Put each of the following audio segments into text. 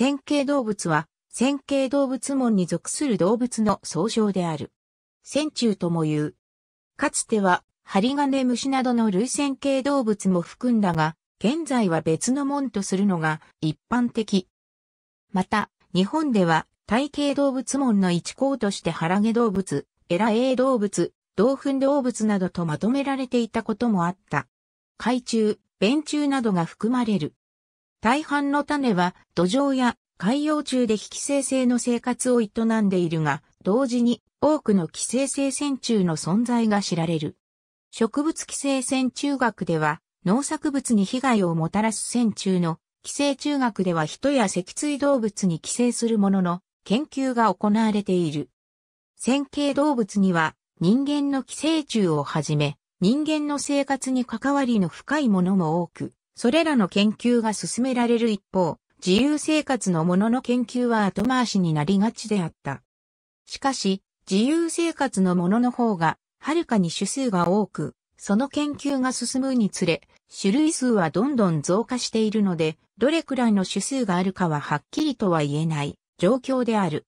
線形動物は、線形動物門に属する動物の総称である。線虫とも言う。かつては、針金虫などの類線形動物も含んだが、現在は別の門とするのが一般的。また、日本では、体形動物門の一項として腹毛動物、エラエイ動物、道、粉動物などとまとめられていたこともあった。海中、弁中などが含まれる。大半の種は土壌や海洋中で非寄生性の生活を営んでいるが、同時に多くの寄生性線虫の存在が知られる。植物寄生線虫学では、農作物に被害をもたらす線虫の寄生虫学では人や脊椎動物に寄生するものの研究が行われている。線形動物には人間の寄生虫をはじめ、人間の生活に関わりの深いものも多く、それらの研究が進められる一方、自由生活のものの研究は後回しになりがちであった。しかし、自由生活のものの方が、はるかに種数が多く、その研究が進むにつれ、種類数はどんどん増加しているので、どれくらいの種数があるかははっきりとは言えない状況である。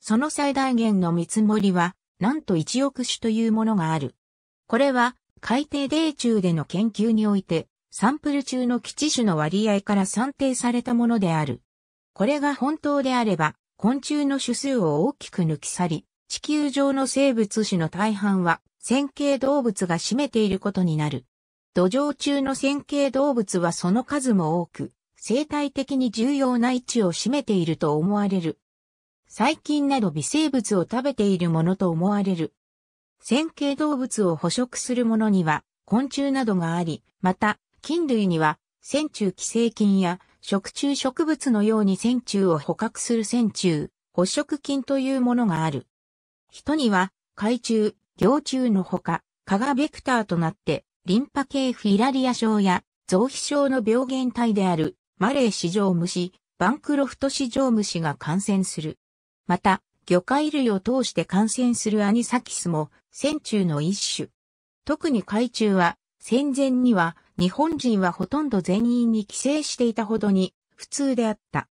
その最大限の見積もりは、なんと1億種というものがある。これは、海底泥中での研究において、サンプル中の基地種の割合から算定されたものである。これが本当であれば、昆虫の種数を大きく抜き去り、地球上の生物種の大半は線形動物が占めていることになる。土壌中の線形動物はその数も多く、生態的に重要な位置を占めていると思われる。細菌など微生物を食べているものと思われる。線形動物を捕食するものには昆虫などがあり、また菌類には、線虫寄生菌や、食虫植物のように線虫を捕獲する線虫、捕食菌というものがある。人には、海虫、行虫のほか、蚊がベクターとなって、リンパ系フィラリア症や、増皮症の病原体である、マレー市場虫、バンクロフト市場虫が感染する。また、魚介類を通して感染するアニサキスも、線虫の一種。特に海虫は、戦前には、日本人はほとんど全員に寄生していたほどに普通であった。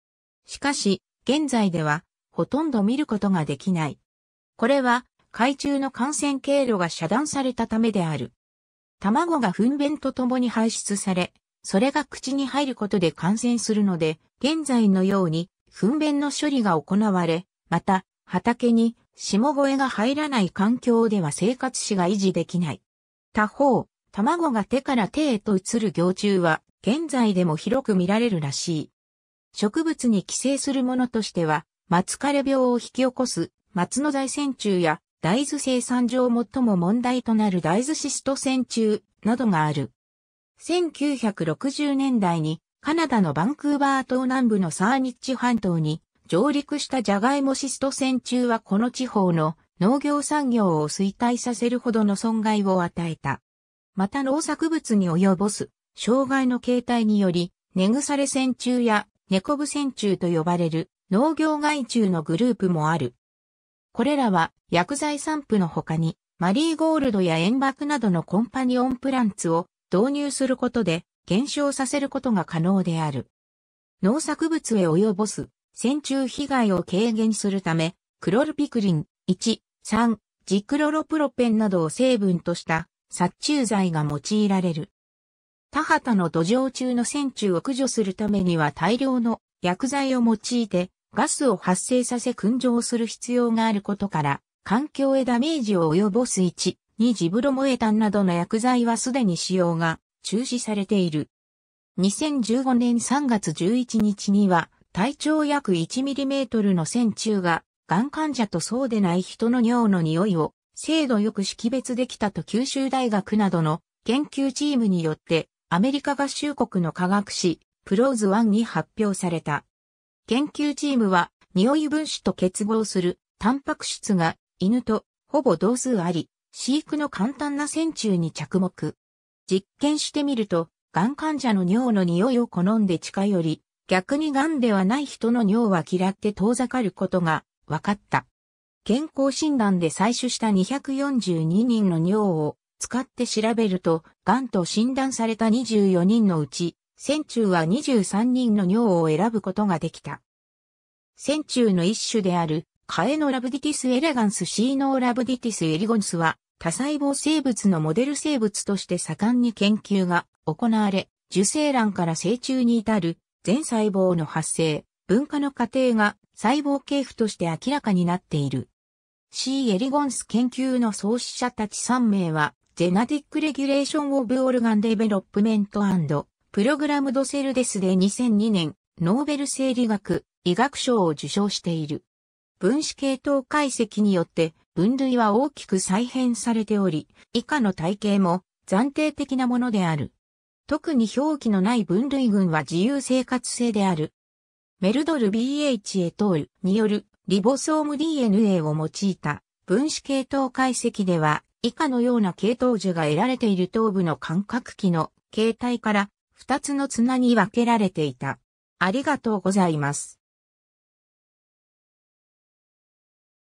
しかし、現在ではほとんど見ることができない。これは、海中の感染経路が遮断されたためである。卵が糞便とともに排出され、それが口に入ることで感染するので、現在のように糞便の処理が行われ、また、畑に下越えが入らない環境では生活史が維持できない。他方、卵が手から手へと移る行虫は、現在でも広く見られるらしい。植物に寄生するものとしては、松枯れ病を引き起こす、松の大線虫や、大豆生産上最も問題となる大豆シスト線虫などがある。1960年代に、カナダのバンクーバー島南部のサーニッチ半島に上陸したジャガイモシスト線虫はこの地方の農業産業を衰退させるほどの損害を与えた。また農作物に及ぼす障害の形態により、根腐れ線虫や猫部線虫と呼ばれる農業害虫のグループもある。これらは薬剤散布の他に、マリーゴールドや塩爆などのコンパニオンプランツを導入することで減少させることが可能である。農作物へ及ぼす線虫被害を軽減するため、クロルピクリン1、3、ジクロロプロペンなどを成分とした殺虫剤が用いられる。田畑の土壌中の線虫を駆除するためには大量の薬剤を用いてガスを発生させ燻蒸する必要があることから、環境へダメージを及ぼす1、2ジブロモエタンなどの薬剤はすでに使用が中止されている。2015年3月11日には、体長約1ミリメートルの線虫が、がん患者とそうでない人の尿の匂いを精度よく識別できたと九州大学などの研究チームによってアメリカ合衆国の科学誌プローズ1に発表された。研究チームは匂い分子と結合するタンパク質が犬とほぼ同数あり、飼育の簡単な線虫に着目。実験してみると、がん患者の尿の匂いを好んで近寄り、逆にがんではない人の尿は嫌って遠ざかることが分かった。健康診断で採取した242人の尿を使って調べると、癌と診断された24人のうち、線中は23人の尿を選ぶことができた。線中の一種である、カエノラブディティスエレガンスシーノーラブディティスエリゴンスは、多細胞生物のモデル生物として盛んに研究が行われ、受精卵から成虫に至る全細胞の発生、分化の過程が細胞系譜として明らかになっている。C. エリゴンス研究の創始者たち3名は、ジェナティック・レギュレーション・オブ・オルガン・デベロップメント・アンド、プログラム・ド・セルデスで2002年、ノーベル生理学、医学賞を受賞している。分子系統解析によって、分類は大きく再編されており、以下の体系も暫定的なものである。特に表記のない分類群は自由生活性である。メルドル BH エトールによるリボソーム DNA を用いた分子系統解析では、以下のような系統樹が得られている頭部の感覚器の形態から、2つの綱に分けられていた。ありがとうございます。